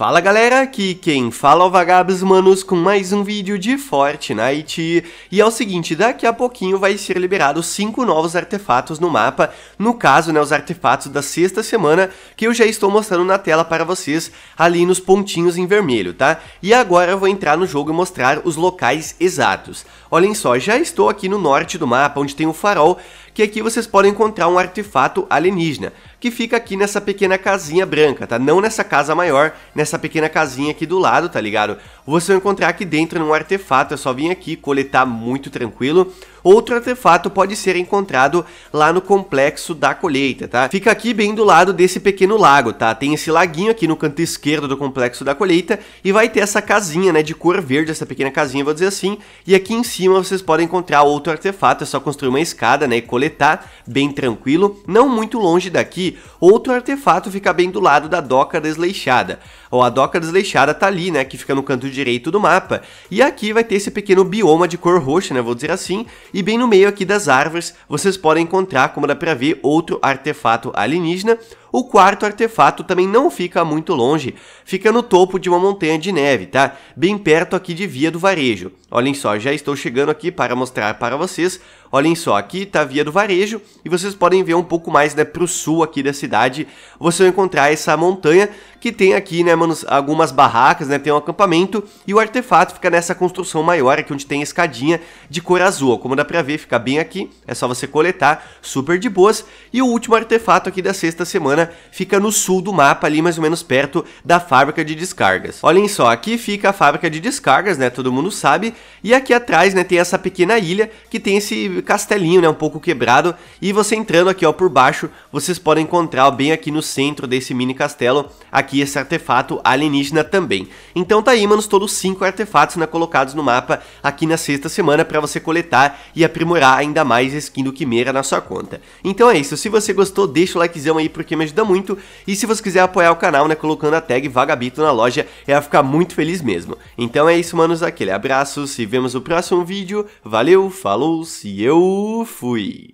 Fala galera, aqui quem fala é o Vagabos Manos com mais um vídeo de Fortnite. E é o seguinte, daqui a pouquinho vai ser liberado 5 novos artefatos no mapa, no caso, né, os artefatos da sexta semana, que eu já estou mostrando na tela para vocês, ali nos pontinhos em vermelho, tá? E agora eu vou entrar no jogo e mostrar os locais exatos. Olhem só, já estou aqui no norte do mapa, onde tem o farol, que aqui vocês podem encontrar um artefato alienígena, que fica aqui nessa pequena casinha branca, tá? Não nessa casa maior, nessa pequena casinha aqui do lado, tá ligado? você vai encontrar aqui dentro num artefato, é só vir aqui coletar muito tranquilo. Outro artefato pode ser encontrado lá no complexo da colheita, tá? Fica aqui bem do lado desse pequeno lago, tá? Tem esse laguinho aqui no canto esquerdo do complexo da colheita e vai ter essa casinha, né, de cor verde, essa pequena casinha, vou dizer assim. E aqui em cima vocês podem encontrar outro artefato, é só construir uma escada, né, e coletar bem tranquilo. Não muito longe daqui, outro artefato fica bem do lado da doca desleixada. Ou a doca desleixada tá ali, né, que fica no canto de direito do mapa, e aqui vai ter esse pequeno bioma de cor roxa, né, vou dizer assim, e bem no meio aqui das árvores vocês podem encontrar, como dá pra ver, outro artefato alienígena, o quarto artefato também não fica muito longe, fica no topo de uma montanha de neve, tá? Bem perto aqui de Via do Varejo. Olhem só, já estou chegando aqui para mostrar para vocês. Olhem só, aqui está Via do Varejo e vocês podem ver um pouco mais né, para o sul aqui da cidade. Você vai encontrar essa montanha que tem aqui, né, algumas barracas, né, tem um acampamento e o artefato fica nessa construção maior aqui onde tem a escadinha de cor azul. Como dá pra ver, fica bem aqui, é só você coletar, super de boas. E o último artefato aqui da sexta semana fica no sul do mapa, ali mais ou menos perto da fábrica de descargas. Olhem só, aqui fica a fábrica de descargas, né, todo mundo sabe, e aqui atrás, né, tem essa pequena ilha que tem esse castelinho, né, um pouco quebrado, e você entrando aqui, ó, por baixo, vocês podem encontrar bem aqui no centro desse mini castelo, aqui esse artefato alienígena também. Então tá aí, manos, todos cinco artefatos né, colocados no mapa aqui na sexta semana para você coletar e aprimorar ainda mais a skin do Quimera na sua conta. Então é isso, se você gostou, deixa o likezão aí porque me ajuda muito e se você quiser apoiar o canal, né, colocando a tag Vagabito na loja, eu ia ficar muito feliz mesmo. Então é isso, manos, aquele abraço, se vemos no próximo vídeo, valeu, falou, se eu fui!